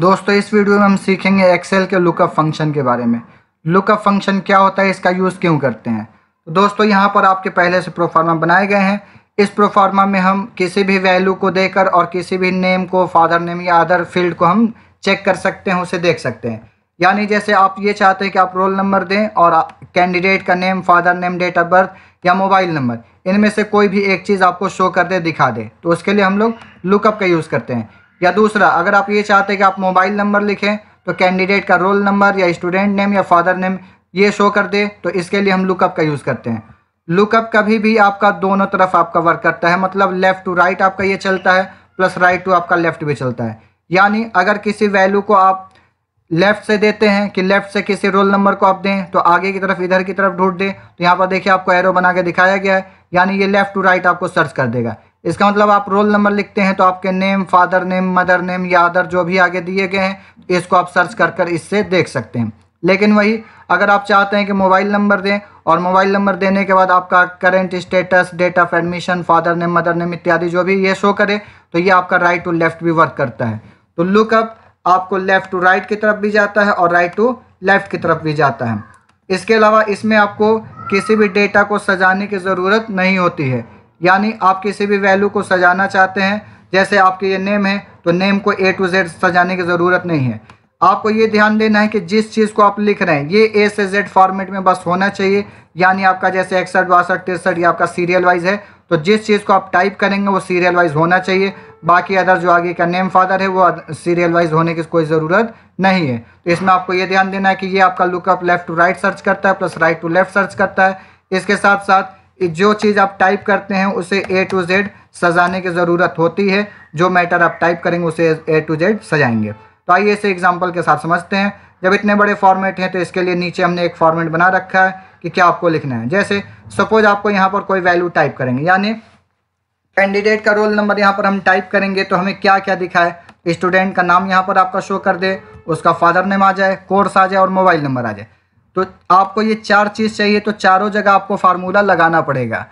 दोस्तों इस वीडियो में हम सीखेंगे एक्सेल के लुकअप फंक्शन के बारे में लुकअप फंक्शन क्या होता है इसका यूज़ क्यों करते हैं तो दोस्तों यहाँ पर आपके पहले से प्रोफार्मा बनाए गए हैं इस प्रोफार्मा में हम किसी भी वैल्यू को देकर और किसी भी नेम को फादर नेम या अदर फील्ड को हम चेक कर सकते हैं उसे देख सकते हैं यानी जैसे आप ये चाहते हैं कि आप रोल नंबर दें और कैंडिडेट का name father name date of birth या मोबाइल नंबर इनमें से कोई भी एक चीज़ आपको शो कर दे दिखा दे तो उसके लिए हम लोग लुकअप का यूज़ करते हैं या दूसरा अगर आप ये चाहते हैं कि आप मोबाइल नंबर लिखें तो कैंडिडेट का रोल नंबर या स्टूडेंट नेम या फादर नेम ये शो कर दे तो इसके लिए हम लुकअप का यूज़ करते हैं लुकअप कभी भी आपका दोनों तरफ आपका वर्क करता है मतलब लेफ़्ट टू राइट आपका ये चलता है प्लस राइट टू आपका लेफ़्ट भी चलता है यानी अगर किसी वैल्यू को आप लेफ़्ट से देते हैं कि लेफ़्ट से किसी रोल नंबर को आप दें तो आगे की तरफ इधर की तरफ ढूंढ दें तो यहाँ पर देखिए आपको एरो बना के दिखाया गया है यानी ये लेफ़्ट टू राइट आपको सर्च कर देगा इसका मतलब आप रोल नंबर लिखते हैं तो आपके name father name mother name या अदर जो भी आगे दिए गए हैं इसको आप सर्च कर कर इससे देख सकते हैं लेकिन वही अगर आप चाहते हैं कि मोबाइल नंबर दें और मोबाइल नंबर देने के बाद आपका current status date of admission father name mother name इत्यादि जो भी ये शो करे तो ये आपका राइट टू लेफ्ट भी वर्क करता है तो लुकअप आपको लेफ्ट टू राइट की तरफ भी जाता है और राइट टू लेफ्ट की तरफ भी जाता है इसके अलावा इसमें आपको किसी भी डेटा को सजाने की ज़रूरत नहीं होती है यानी आप किसी भी वैल्यू को सजाना चाहते हैं जैसे आपके ये नेम है तो नेम को ए टू जेड सजाने की ज़रूरत नहीं है आपको ये ध्यान देना है कि जिस चीज़ को आप लिख रहे हैं ये ए से जेड फॉर्मेट में बस होना चाहिए यानी आपका जैसे इकसठ बासठ तिरसठ ये आपका सीरियल वाइज है तो जिस चीज़ को आप टाइप करेंगे वो सीरियल वाइज होना चाहिए बाकी अदर जो आगे का नेम फादर है वो सीरियल वाइज होने की कोई ज़रूरत नहीं है तो इसमें आपको ये ध्यान देना है कि ये आपका lookup left to right search करता है plus right to left search करता है इसके साथ साथ जो चीज़ आप टाइप करते हैं उसे ए टू जेड सजाने की ज़रूरत होती है जो मैटर आप टाइप करेंगे उसे ए टू जेड सजाएंगे तो आइए इसे एग्जाम्पल के साथ समझते हैं जब इतने बड़े फॉर्मेट हैं तो इसके लिए नीचे हमने एक फॉर्मेट बना रखा है कि क्या आपको लिखना है जैसे सपोज आपको यहाँ पर कोई वैल्यू टाइप करेंगे यानी कैंडिडेट का रोल नंबर यहाँ पर हम टाइप करेंगे तो हमें क्या क्या दिखाए स्टूडेंट का नाम यहाँ पर आपका शो कर दे उसका फादर नेम आ जाए कोर्स आ जाए और मोबाइल नंबर आ जाए तो आपको ये चार चीज़ चाहिए तो चारों जगह आपको फार्मूला लगाना पड़ेगा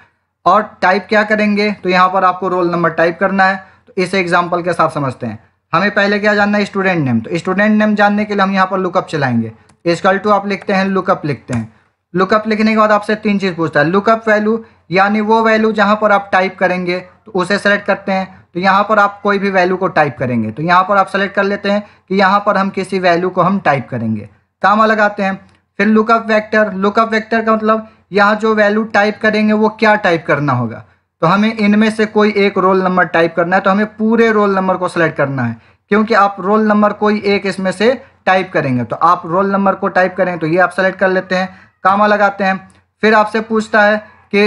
और टाइप क्या करेंगे तो यहाँ पर आपको रोल नंबर टाइप करना है तो इसे एग्जाम्पल के साथ समझते हैं हमें पहले क्या जानना है स्टूडेंट नेम तो स्टूडेंट नेम जानने के लिए हम यहाँ पर लुकअप चलाएंगे इसकल टू आप लिखते हैं लुकअप लिखते हैं लुकअप लिखने के बाद आपसे तीन चीज़ पूछता है लुकअप वैल्यू यानी वो वैल्यू जहाँ पर आप टाइप करेंगे तो उसे सेलेक्ट करते हैं तो यहाँ पर आप कोई भी वैल्यू को टाइप करेंगे तो यहाँ पर आप सेलेक्ट कर लेते हैं कि यहाँ पर हम किसी वैल्यू को हम टाइप करेंगे कामा लगाते हैं फिर लुकअप वेक्टर लुकअप वेक्टर का मतलब यहाँ जो वैल्यू टाइप करेंगे वो क्या टाइप करना होगा तो हमें इनमें से कोई एक रोल नंबर टाइप करना है तो हमें पूरे रोल नंबर को सिलेक्ट करना है क्योंकि आप रोल नंबर कोई एक इसमें से टाइप करेंगे तो आप रोल नंबर को टाइप करेंगे तो ये आप सेलेक्ट कर लेते हैं कामा लगाते हैं फिर आपसे पूछता है कि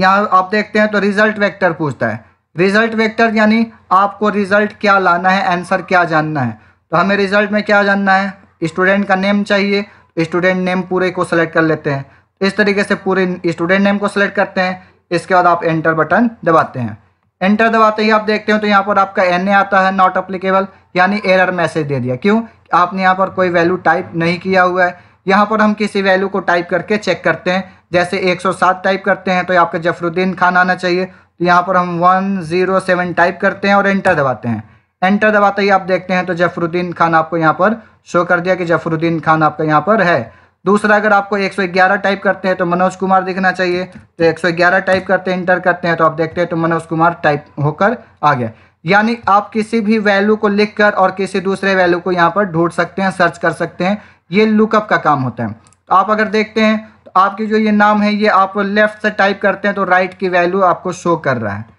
यहाँ आप देखते हैं तो रिजल्ट वैक्टर पूछता है रिजल्ट वैक्टर यानी आपको रिजल्ट क्या लाना है आंसर क्या जानना है तो हमें रिजल्ट में क्या जानना है स्टूडेंट का नेम चाहिए स्टूडेंट नेम पूरे को सेलेक्ट कर लेते हैं इस तरीके से पूरे स्टूडेंट नेम को सेलेक्ट करते हैं इसके बाद आप एंटर बटन दबाते हैं एंटर दबाते ही आप देखते हो तो यहाँ पर आपका एन आता है नॉट अप्लीकेबल यानी एरर मैसेज दे दिया क्यों आपने यहाँ पर कोई वैल्यू टाइप नहीं किया हुआ है यहाँ पर हम किसी वैल्यू को टाइप करके चेक करते हैं जैसे 107 टाइप करते हैं तो आपका जफरुद्दीन खान आना चाहिए तो यहाँ पर हम 107 टाइप करते हैं और एंटर दबाते हैं एंटर दबाते ही आप देखते हैं तो जफरुद्दीन खान आपको यहाँ पर शो कर दिया कि जफरुद्दीन खान आपका यहाँ पर है दूसरा अगर आपको 111 टाइप करते हैं तो मनोज कुमार दिखना चाहिए तो 111 टाइप करते हैं इंटर करते हैं तो आप देखते हैं तो मनोज कुमार टाइप होकर आ गया यानी आप किसी भी वैल्यू को लिखकर और किसी दूसरे वैल्यू को यहाँ पर ढूंढ सकते हैं सर्च कर सकते हैं ये लुकअप का काम होता है तो आप अगर देखते हैं तो आपके जो ये नाम है ये आप लेफ्ट से टाइप करते हैं तो राइट की वैल्यू आपको शो कर रहा है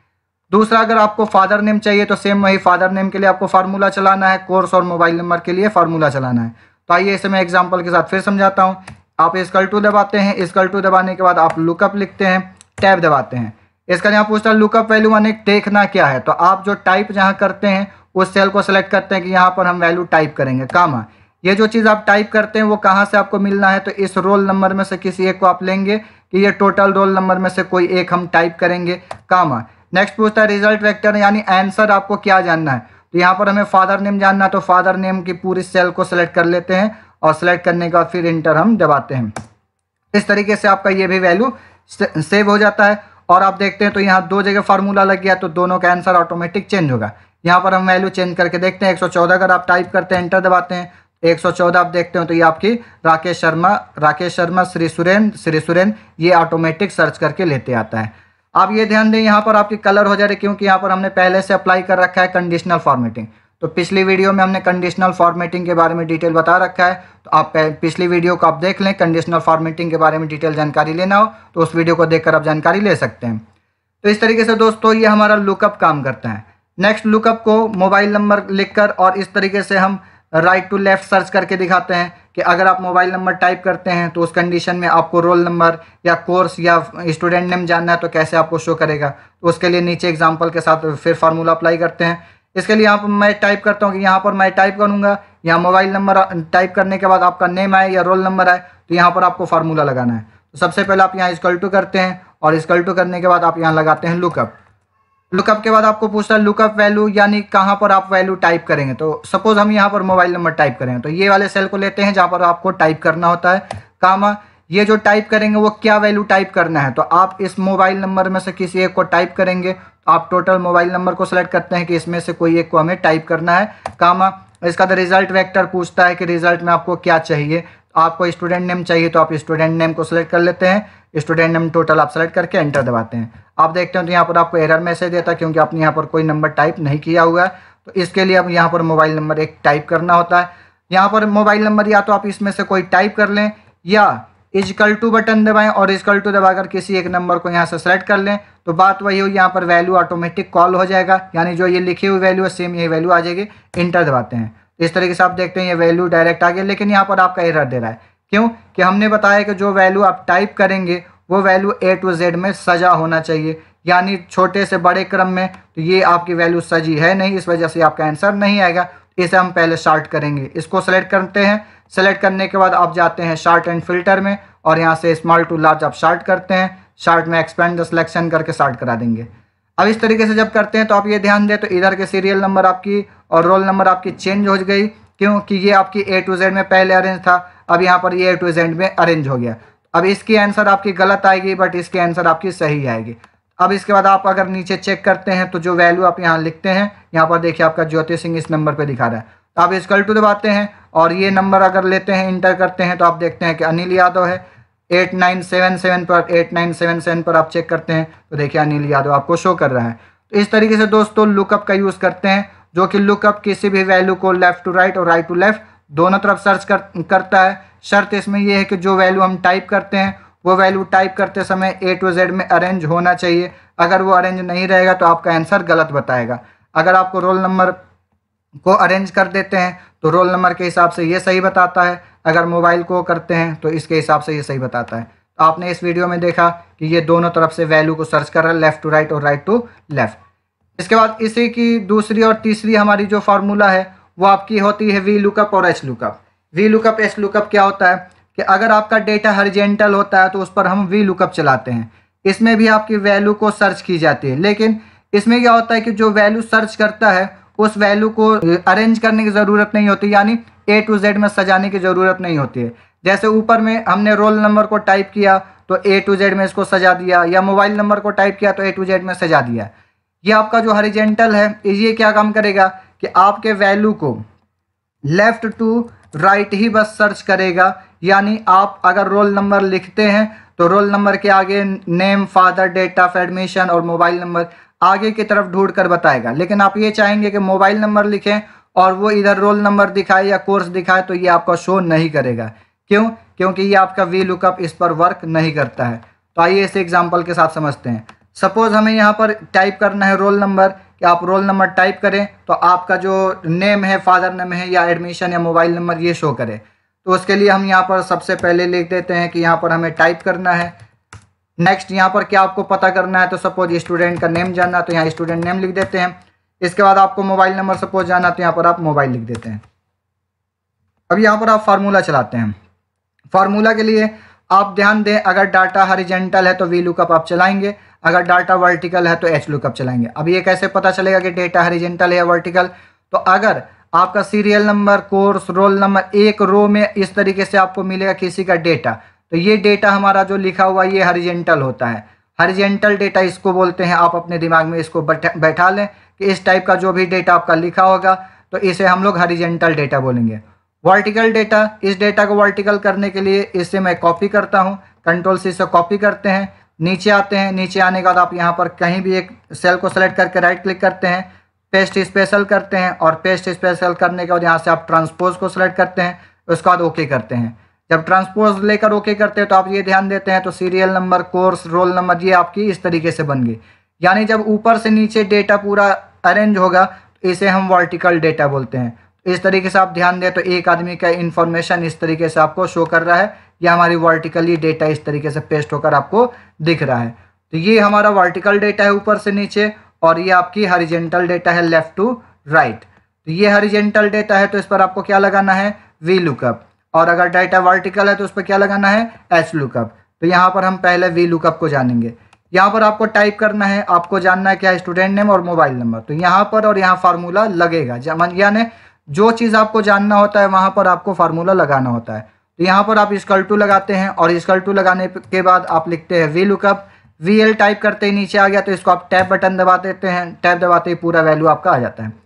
दूसरा अगर आपको फादर नेम चाहिए तो सेम वही फादर नेम के लिए आपको फार्मूला चलाना है कोर्स और मोबाइल नंबर के लिए फार्मूला चलाना है तो आइए इसे मैं एग्जाम्पल के साथ फिर समझाता हूँ आप स्कल टू दबाते हैं स्कल टू दबाने के बाद आप लुकअप लिखते हैं टैब दबाते हैं इसका यहाँ पूछता है लुकअप वैल्यू माने देखना क्या है तो आप जो टाइप जहाँ करते हैं उस सेल को सेलेक्ट करते हैं कि यहाँ पर हम वैल्यू टाइप करेंगे कामा ये जो चीज़ आप टाइप करते हैं वो कहाँ से आपको मिलना है तो इस रोल नंबर में से किसी एक को आप लेंगे कि ये टोटल रोल नंबर में से कोई एक हम टाइप करेंगे कामा नेक्स्ट पूछता है रिजल्ट वेक्टर यानी आंसर आपको क्या जानना है तो यहाँ पर हमें फादर नेम जानना तो फादर नेम की पूरी सेल को सेलेक्ट कर लेते हैं और सेलेक्ट करने के बाद फिर इंटर हम दबाते हैं इस तरीके से आपका ये भी वैल्यू सेव हो जाता है और आप देखते हैं तो यहाँ दो जगह फार्मूला लग गया तो दोनों का आंसर ऑटोमेटिक चेंज होगा यहाँ पर हम वैल्यू चेंज करके देखते हैं 114 अगर आप टाइप करते हैं एंटर दबाते हैं 114 आप देखते हो तो ये आपकी राकेश शर्मा राकेश शर्मा श्री सुरेन श्री सुरेन ये ऑटोमेटिक सर्च करके लेते आता है आप ये ध्यान दें यहाँ पर आपकी कलर हो जा रही क्योंकि यहाँ पर हमने पहले से अप्लाई कर रखा है कंडीशनल फॉर्मेटिंग तो पिछली वीडियो में हमने कंडीशनल फॉर्मेटिंग के बारे में डिटेल बता रखा है तो आप पिछली वीडियो को आप देख लें कंडीशनल फॉर्मेटिंग के बारे में डिटेल जानकारी लेना हो तो उस वीडियो को देखकर आप जानकारी ले सकते हैं तो इस तरीके से दोस्तों ये हमारा लुकअप काम करता है नेक्स्ट लुकअप को मोबाइल नंबर लिखकर और इस तरीके से हम राइट टू लेफ़्ट सर्च करके दिखाते हैं कि अगर आप मोबाइल नंबर टाइप करते हैं तो उस कंडीशन में आपको रोल नंबर या कोर्स या स्टूडेंट नेम जानना है तो कैसे आपको शो करेगा तो उसके लिए नीचे एग्जाम्पल के साथ फिर फार्मूला अप्लाई करते हैं इसके लिए यहाँ पर मैं टाइप करता हूँ कि यहाँ पर मैं टाइप करूँगा यहाँ मोबाइल नंबर टाइप करने के बाद आपका नेम आए या रोल नंबर आए तो यहाँ पर आपको फार्मूला लगाना है तो सबसे पहले आप यहाँ स्कल्टू करते हैं और इसकल टू करने के बाद आप यहाँ लगाते हैं लुकअप लुकअप के बाद आपको पूछता है लुकअप वैल्यू यानी कहाँ पर आप वैल्यू टाइप करेंगे तो सपोज हम यहाँ पर मोबाइल नंबर टाइप करेंगे तो ये वाले सेल को लेते हैं जहाँ पर आपको टाइप करना होता है कामा ये जो टाइप करेंगे वो क्या वैल्यू टाइप करना है तो आप इस मोबाइल नंबर में से किसी एक को टाइप करेंगे तो आप टोटल मोबाइल नंबर को सेलेक्ट करते हैं कि इसमें से कोई एक को हमें टाइप करना है कामा इसका द रिजल्ट वेक्टर पूछता है कि रिजल्ट में आपको क्या चाहिए आपको स्टूडेंट नेम चाहिए तो आप स्टूडेंट नेम को सिलेक्ट कर लेते हैं स्टूडेंट नेम टोटल आप सेलेक्ट करके एंटर दबाते हैं आप देखते हैं तो यहाँ पर आपको एरर मैसेज देता है क्योंकि आपने यहाँ पर कोई नंबर टाइप नहीं किया हुआ है तो इसके लिए अब यहाँ पर मोबाइल नंबर एक टाइप करना होता है यहाँ पर मोबाइल नंबर या तो आप इसमें से कोई टाइप कर लें या इजकल टू बटन दबाएं और इजकल टू दबाकर किसी एक नंबर को यहाँ से सेलेक्ट कर लें तो बात वही हो यहाँ पर वैल्यू ऑटोमेटिक कॉल हो जाएगा यानी जो ये लिखी हुई वैल्यू है सेम यही वैल्यू आ जाएगी इंटर दबाते हैं इस तरीके से आप देखते हैं ये वैल्यू डायरेक्ट आ गया लेकिन यहाँ पर आपका एरर दे रहा है क्यों कि हमने बताया कि जो वैल्यू आप टाइप करेंगे वो वैल्यू ए टू जेड में सजा होना चाहिए यानी छोटे से बड़े क्रम में तो ये आपकी वैल्यू सजी है नहीं इस वजह से आपका आंसर नहीं आएगा इसे हम पहले शार्ट करेंगे इसको सेलेक्ट करते हैं सेलेक्ट करने के बाद आप जाते हैं शार्ट एंड फिल्टर में और यहाँ से स्मॉल टू लार्ज आप शार्ट करते हैं शार्ट में एक्सपेंड द सिलेक्शन करके शार्ट करा देंगे अब इस तरीके से जब करते हैं तो आप ये ध्यान दें तो इधर के सीरियल नंबर आपकी और रोल नंबर आपकी चेंज हो गई क्योंकि ये आपकी ए टू जेड में पहले अरेंज था अब यहाँ पर ये ए टू जेड में अरेंज हो गया अब इसकी आंसर आपकी गलत आएगी बट इसकी आंसर आपकी सही आएगी अब इसके बाद आप अगर नीचे चेक करते हैं तो जो वैल्यू आप यहाँ लिखते हैं यहाँ पर देखिए आपका ज्योति सिंह इस नंबर पर दिखा रहा है तो आप इसकल टू दबाते हैं और ये नंबर अगर लेते हैं इंटर करते हैं तो आप देखते हैं कि अनिल यादव है एट नाइन सेवन सेवन पर एट नाइन सेवन सेवन पर आप चेक करते हैं तो देखिए अनिल यादव आपको शो कर रहा है तो इस तरीके से दोस्तों लुकअप का यूज़ करते हैं जो कि लुकअप किसी भी वैल्यू को लेफ़्ट टू राइट और राइट टू लेफ़्ट दोनों तरफ सर्च कर करता है शर्त इसमें यह है कि जो वैल्यू हम टाइप करते हैं वो वैल्यू टाइप करते समय ए टू जेड में अरेंज होना चाहिए अगर वो अरेंज नहीं रहेगा तो आपका आंसर गलत बताएगा अगर आपको रोल नंबर को अरेंज कर देते हैं तो रोल नंबर के हिसाब से ये सही बताता है अगर मोबाइल को करते हैं तो इसके हिसाब से ये सही बताता है तो आपने इस वीडियो में देखा कि ये दोनों तरफ से वैल्यू को सर्च कर रहा है लेफ़्ट टू राइट और राइट टू लेफ़्ट इसके बाद इसी की दूसरी और तीसरी हमारी जो फार्मूला है वो आपकी होती है वी लुकअप और H lookup V lookup H lookup क्या होता है कि अगर आपका डेटा हरिजेंटल होता है तो उस पर हम वी लुकअप चलाते हैं इसमें भी आपकी वैल्यू को सर्च की जाती है लेकिन इसमें क्या होता है कि जो वैल्यू सर्च करता है उस वैल्यू को अरेंज करने की ज़रूरत नहीं होती यानी ए टू जेड में सजाने की ज़रूरत नहीं होती है जैसे ऊपर में हमने रोल नंबर को टाइप किया तो ए टू जेड में इसको सजा दिया या मोबाइल नंबर को टाइप किया तो ए टू जेड में सजा दिया ये आपका जो हरिजेंटल है ये क्या काम करेगा कि आपके वैल्यू को लेफ़्ट टू राइट ही बस सर्च करेगा यानी आप अगर रोल नंबर लिखते हैं तो रोल नंबर के आगे name father date of admission और मोबाइल नंबर आगे की तरफ ढूंढ कर बताएगा लेकिन आप ये चाहेंगे कि मोबाइल नंबर लिखें और वो इधर रोल नंबर दिखाए या कोर्स दिखाए तो ये आपका शो नहीं करेगा क्यों क्योंकि ये आपका वी लुकअप इस पर वर्क नहीं करता है तो आइए इसे एग्जाम्पल के साथ समझते हैं सपोज़ हमें यहाँ पर टाइप करना है रोल नंबर कि आप रोल नंबर टाइप करें तो आपका जो नेम है फादर नेम है या एडमिशन या मोबाइल नंबर ये शो करें तो उसके लिए हम यहाँ पर सबसे पहले लिख देते हैं कि यहाँ पर हमें टाइप करना है नेक्स्ट यहाँ पर क्या आपको पता करना है तो सपोज स्टूडेंट का नेम जानना तो यहाँ स्टूडेंट नेम लिख देते हैं इसके बाद आपको मोबाइल नंबर सपोज जाना तो यहाँ पर आप मोबाइल लिख देते हैं अब यहाँ पर आप फार्मूला चलाते हैं फार्मूला के लिए आप ध्यान दें अगर डाटा हरिजेंटल है तो वी लुकअप आप चलाएंगे अगर डाटा वर्टिकल है तो एच लुकअप चलाएंगे अब ये कैसे पता चलेगा कि डेटा हरिजेंटल है या वर्टिकल तो अगर आपका serial number course roll number एक रो में इस तरीके से आपको मिलेगा किसी का डेटा तो ये डेटा हमारा जो लिखा हुआ ये हरिजेंटल होता है हरिजेंटल डेटा इसको बोलते हैं आप अपने दिमाग में इसको बैठा लें कि इस टाइप का जो भी डेटा आपका लिखा होगा तो इसे हम लोग हरिजेंटल डेटा बोलेंगे वर्टिकल डेटा इस डेटा को वर्टिकल करने के लिए इसे मैं कॉपी करता हूँ कंट्रोल से इसे कॉपी करते हैं नीचे आते हैं नीचे आने के बाद आप यहाँ पर कहीं भी एक सेल को सेलेक्ट करके राइट क्लिक करते हैं पेस्ट स्पेशल करते हैं और पेस्ट स्पेशल करने के बाद यहाँ से आप ट्रांसपोज को सेलेक्ट करते हैं उसके बाद ओके करते हैं जब ट्रांसपोज लेकर ओके करते हैं तो आप ये ध्यान देते हैं तो serial number course roll number ये आपकी इस तरीके से बन गई यानी जब ऊपर से नीचे डेटा पूरा अरेंज होगा तो इसे हम वर्टिकल डेटा बोलते हैं इस तरीके से आप ध्यान दें तो एक आदमी का इन्फॉर्मेशन इस तरीके से आपको शो कर रहा है या हमारी वर्टिकली डेटा इस तरीके से पेस्ट होकर आपको दिख रहा है तो ये हमारा वर्टिकल डेटा है ऊपर से नीचे और ये आपकी हरिजेंटल डेटा है लेफ्ट टू राइट तो ये हरिजेंटल डेटा है तो इस पर आपको क्या लगाना है वी लुकअप और अगर डाटा वर्टिकल है तो उस पर क्या लगाना है एस लुकअप तो यहाँ पर हम पहले वी लुकअप को जानेंगे यहाँ पर आपको टाइप करना है आपको जानना है क्या स्टूडेंट नेम और मोबाइल नंबर तो यहाँ पर और यहाँ फार्मूला लगेगा यानी जो चीज़ आपको जानना होता है वहाँ पर आपको फार्मूला लगाना होता है तो यहाँ पर आप स्कल टू लगाते हैं और स्कल टू लगाने के बाद आप लिखते हैं V lookup V L type करते ही नीचे आ गया तो इसको आप टैप बटन दबा देते हैं टैप दबाते ही पूरा वैल्यू आपका आ जाता है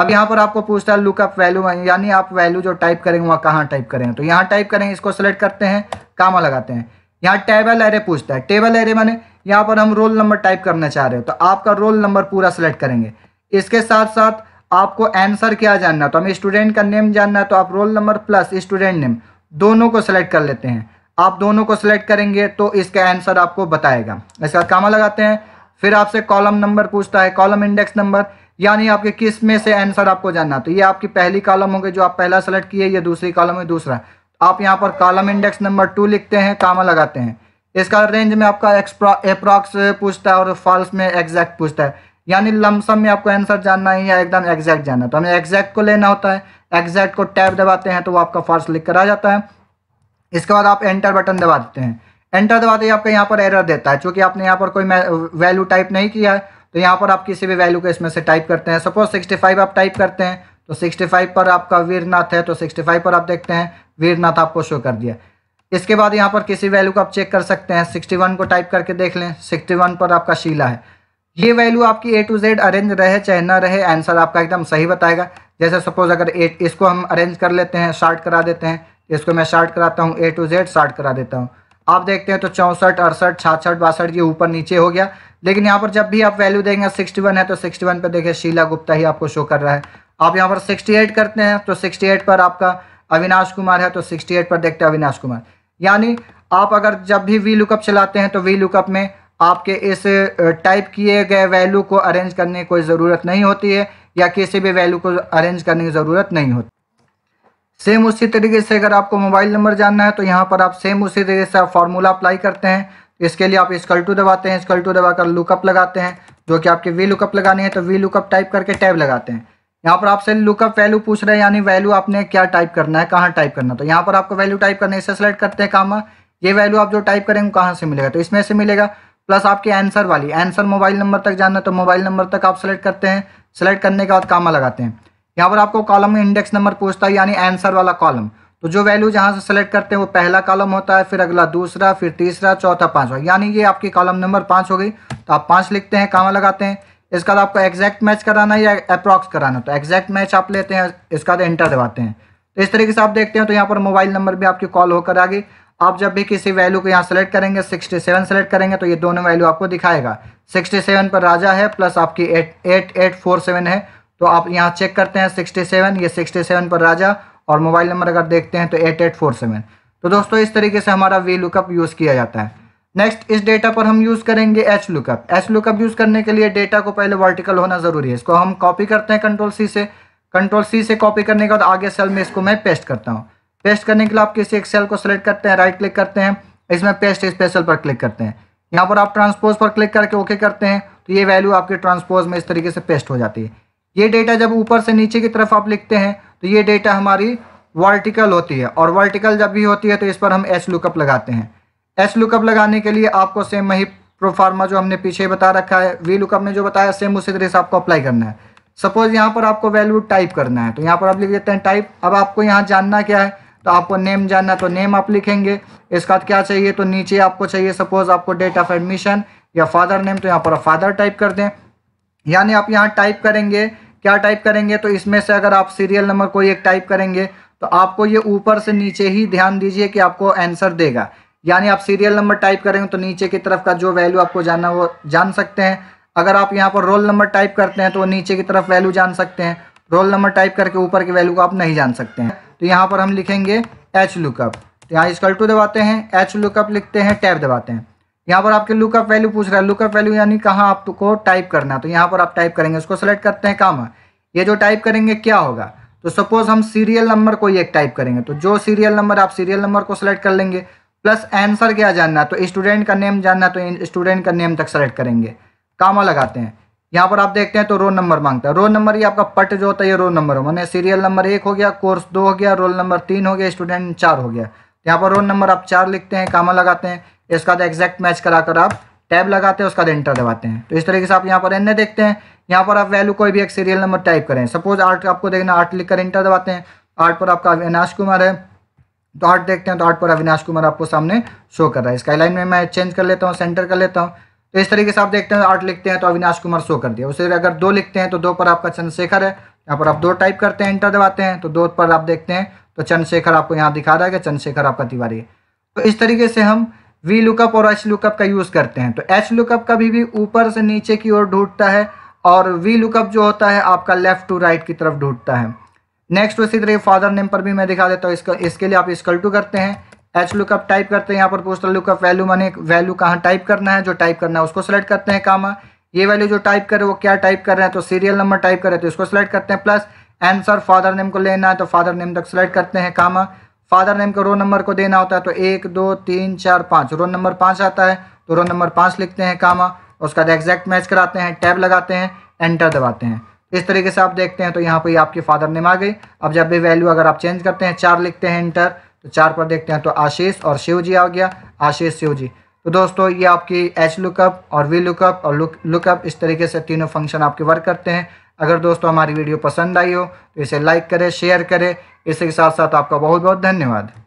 अब यहाँ पर आपको पूछता है लुकअप वैल्यू यानी आप वैल्यू जो टाइप करेंगे वहाँ कहाँ टाइप करेंगे तो यहाँ टाइप करेंगे इसको सेलेक्ट करते हैं कामा लगाते हैं यहाँ टेबल एरे पूछता है टेबल एरे माने यहाँ पर हम रोल नंबर टाइप करना चाह रहे हो तो आपका रोल नंबर पूरा सेलेक्ट करेंगे इसके साथ साथ आपको आंसर क्या जानना है तो हमें स्टूडेंट का नेम जानना है तो आप roll number plus student name दोनों को सिलेक्ट कर लेते हैं आप दोनों को सिलेक्ट करेंगे तो इसका आंसर आपको बताएगा इसका कामा लगाते हैं फिर आपसे कॉलम नंबर पूछता है कॉलम इंडेक्स नंबर यानी आपके किस में से आंसर आपको जानना तो ये आपकी पहली कॉलम होंगे जो आप पहला सेलेक्ट किए ये दूसरी कॉलम है दूसरा आप यहाँ पर कॉलम इंडेक्स नंबर टू लिखते हैं कामा लगाते हैं इसका रेंज में आपका अप्रॉक्स पूछता है और फॉल्स में एग्जैक्ट पूछता है यानी लमसम में आपको आंसर जानना है या एकदम एग्जैक्ट जानना तो हमें एग्जैक्ट को लेना होता है एग्जैक्ट को टैब दबाते हैं तो वो आपका फॉल्स लिख कर आ जाता है इसके बाद आप एंटर बटन दबा देते हैं एंटर दबाते ही आपका यहाँ पर एरर देता है क्योंकि आपने यहाँ पर कोई वैल्यू टाइप नहीं किया है तो यहाँ पर आप किसी भी वैल्यू को इसमें से टाइप करते हैं सपोज फाइव आप टाइप करते हैं तो फाइव पर आपका वीरनाथ है तो फाइव पर आप देखते हैं वीरनाथ आपको शो कर दिया इसके बाद यहाँ पर किसी वैल्यू को आप चेक कर सकते हैं 61 को टाइप करके देख लें 61 पर आपका शीला है ये वैल्यू आपकी ए टू जेड अरेंज रहे चाहे ना रहे आंसर आपका एकदम सही बताएगा जैसे सपोज अगर ए इसको हम अरेंज कर लेते हैं शार्ट करा देते हैं तो इसको मैं शार्ट कराता हूँ ए टू जेड शार्ट करा देता हूँ आप देखते हैं तो चौंसठ अड़सठ छाछठ बासठ ये ऊपर नीचे हो गया लेकिन यहाँ पर जब भी आप वैल्यू देंगे 61 है तो 61 पे देखिए शीला गुप्ता ही आपको शो कर रहा है आप यहाँ पर 68 करते हैं तो 68 पर आपका अविनाश कुमार है तो 68 पर देखते हैं अविनाश कुमार यानी आप अगर जब भी वी लुकअप चलाते हैं तो वी लुकअप में आपके इस टाइप किए गए वैल्यू को अरेंज करने की कोई ज़रूरत नहीं होती है या किसी भी वैल्यू को अरेंज करने की ज़रूरत नहीं होती सेम उसी तरीके से अगर आपको मोबाइल नंबर जानना है तो यहाँ पर आप सेम उसी तरीके से आप फार्मूला अप्लाई करते हैं इसके लिए आप स्कल टू दबाते हैं स्कल टू दबाकर लुकअप लगाते हैं जो कि आपकी वी लुकअप लगानी है तो वी लुकअप टाइप करके टैब लगाते हैं यहाँ पर आपसे लुकअप वैल्यू पूछ रहे हैं यानी वैल्यू आपने क्या टाइप करना है कहाँ टाइप करना तो यहाँ पर आपको वैल्यू टाइप करने से सेलेक्ट करते हैं कामा ये वैल्यू आप जो टाइप करेंगे कहाँ से मिलेगा तो इसमें से मिलेगा प्लस आपके आंसर वाली आंसर मोबाइल नंबर तक जाना तो मोबाइल नंबर तक आप सेलेक्ट करते हैं सेलेक्ट करने के बाद कामा लगाते हैं यहाँ पर आपको कॉलम में इंडेक्स नंबर पूछता है यानी आंसर वाला कॉलम तो जो वैल्यू जहां से सेलेक्ट करते हैं वो पहला कॉलम होता है फिर अगला दूसरा फिर तीसरा चौथा पांचवा यानी ये आपकी कॉलम नंबर पांच हो गई तो आप पांच लिखते हैं कहाँ लगाते हैं इसका आपको एग्जैक्ट मैच कराना है या अप्रॉक्स कराना तो एग्जैक्ट मैच आप लेते हैं इसका एंटर दबाते हैं तो इस तरीके से आप देखते हैं तो यहाँ पर मोबाइल नंबर भी आपकी कॉल होकर आ गई आप जब भी किसी वैल्यू को यहाँ सेलेक्ट करेंगे 67 सेलेक्ट करेंगे तो ये दोनों वैल्यू आपको दिखाएगा 67 पर राजा है प्लस आपकी eight eight eight four seven है तो आप यहाँ चेक करते हैं 67 ये 67 पर राजा और मोबाइल नंबर अगर देखते हैं तो एट एट फोर सेवन तो दोस्तों इस तरीके से हमारा वी लुकअप यूज़ किया जाता है नेक्स्ट इस डेटा पर हम यूज़ करेंगे H lookup H lookup use करने के लिए डेटा को पहले वर्टिकल होना ज़रूरी है इसको हम कॉपी करते हैं कंट्रोल सी से कंट्रोल सी से कॉपी करने के बाद आगे सेल में इसको मैं पेस्ट करता हूँ पेस्ट करने के लिए आप किसी एक सेल को सेलेक्ट करते हैं राइट क्लिक करते हैं इसमें पेस्ट स्पेशल पर क्लिक करते हैं यहाँ पर आप ट्रांसपोज पर क्लिक करके ओके करते हैं तो ये वैल्यू आपके ट्रांसपोज में इस तरीके से पेस्ट हो जाती है ये डेटा जब ऊपर से नीचे की तरफ आप लिखते हैं तो ये डेटा हमारी वर्टिकल होती है और वर्टिकल जब भी होती है तो इस पर हम एस लुकअप लगाते हैं एस लुकअप लगाने के लिए आपको सेम वही प्रोफार्मा जो हमने पीछे बता रखा है वी लुकअप ने जो बताया सेम उसी तरह से आपको अप्लाई करना है सपोज यहाँ पर आपको वैल्यू टाइप करना है तो यहाँ पर आप लिख देते हैं टाइप अब आपको यहाँ जानना क्या है तो आपको नेम जानना तो नेम आप लिखेंगे इसके बाद क्या चाहिए तो नीचे आपको चाहिए सपोज आपको डेट ऑफ एडमिशन या फादर नेम तो यहाँ पर फादर टाइप कर दें यानी आप यहाँ टाइप करेंगे क्या टाइप करेंगे तो इसमें से अगर आप सीरियल नंबर कोई एक टाइप करेंगे तो आपको ये ऊपर से नीचे ही ध्यान दीजिए कि आपको आंसर देगा यानी आप सीरियल नंबर टाइप करेंगे तो नीचे की तरफ का जो वैल्यू आपको जानना वो जान सकते हैं अगर आप यहाँ पर रोल नंबर टाइप करते हैं तो वो नीचे की तरफ वैल्यू जान सकते हैं रोल नंबर टाइप करके ऊपर की वैल्यू को आप नहीं जान सकते हैं तो यहाँ पर हम लिखेंगे एच लुकअप तो यहाँ स्कल टू दबाते हैं एच लुकअप लिखते हैं टैब दबाते हैं यहाँ पर आपके लुकअप वैल्यू पूछ रहा है लुकअप वैल्यू यानी कहाँ आपको टाइप करना है तो यहाँ पर आप टाइप करेंगे उसको सेलेक्ट करते हैं काम ये जो टाइप करेंगे क्या होगा तो सपोज हम सीरियल नंबर को एक टाइप करेंगे तो जो सीरियल नंबर आप सीरियल नंबर को सेलेक्ट कर लेंगे प्लस आंसर क्या जानना तो स्टूडेंट का नेम जानना तो स्टूडेंट का नेम तक सेलेक्ट करेंगे कामा लगाते हैं यहाँ पर आप देखते हैं तो रोल नंबर मांगता है रोल नंबर ये आपका पट जो होता है ये रोल नंबर हो मैंने सीरियल नंबर एक हो गया कोर्स दो हो गया रोल नंबर तीन हो गया स्टूडेंट चार हो गया तो यहाँ पर रोल नंबर आप चार लिखते हैं कामा लगाते हैं इसका एग्जैक्ट तो मैच कराकर आप टैब लगाते हैं उसका एंटर दबाते हैं तो इस तरीके से आप यहाँ पर एन देखते हैं यहाँ पर आप वैल्यू कोई भी एक सीरियल नंबर टाइप करें सपोज आर्ट आपको देखना आर्ट लिख कर दबाते हैं आर्ट पर आपका अविनाश कुमार है तो आर्ट देखते हैं तो आर्ट पर अविनाश कुमार आपको सामने शो कर रहा है इसका लाइन में मैं चेंज कर लेता हूँ सेंटर कर लेता हूँ तो इस तरीके से आप देखते हैं आर्ट लिखते हैं तो अविनाश कुमार शो कर दिया उसे अगर दो लिखते हैं तो दो पर आपका चंद्रशेखर है यहाँ पर आप दो टाइप करते हैं इंटर दबाते हैं तो दो पर आप देखते हैं तो चंद्रशेखर आपको यहाँ दिखा रहा है कि चंद्रशेखर आपका तिवारी है तो इस तरीके से हम वी लुकअप और एच लुकअप का यूज़ करते हैं तो एच लुकअप कभी भी ऊपर से नीचे की ओर ढूंढता है और वी लुकअप जो होता है आपका लेफ्ट टू राइट की तरफ ढूंढता है नेक्स्ट उसी तरह फादर नेम पर भी मैं दिखा देता हूँ इसका इसके लिए आप स्कल टू करते हैं एच लुकअप टाइप करते हैं यहाँ पर पूछता लुकअप वैल्यू मैंने वैल्यू कहाँ टाइप करना है जो टाइप करना है उसको सेलेक्ट करते हैं कामा ये वैल्यू जो टाइप करे वो क्या टाइप कर रहे हैं तो सीरियल नंबर टाइप कर रहे हैं तो इसको सेलेक्ट करते हैं प्लस आंसर फादर नेम को लेना है तो फादर नेम तक सेलेक्ट करते हैं कामा फादर नेम का रोल नंबर को देना होता है तो एक दो तीन चार पाँच रोल नंबर पाँच आता है तो रोल नंबर पाँच लिखते हैं कामा उसका एग्जैक्ट मैच कराते हैं टैब लगाते हैं एंटर दबाते हैं इस तरीके से आप देखते हैं तो यहाँ पर आपकी फादर नेम आ गई अब जब भी वैल्यू अगर आप चेंज करते हैं चार लिखते हैं एंटर तो चार पर देखते हैं तो आशीष और शिव जी आ गया आशीष शिव जी तो दोस्तों ये आपकी एच लुकअप और वी लुकअप और लुक लुकअप इस तरीके से तीनों फंक्शन आपके वर्क करते हैं अगर दोस्तों हमारी वीडियो पसंद आई हो तो इसे लाइक करें शेयर करें इसी के साथ साथ आपका बहुत बहुत धन्यवाद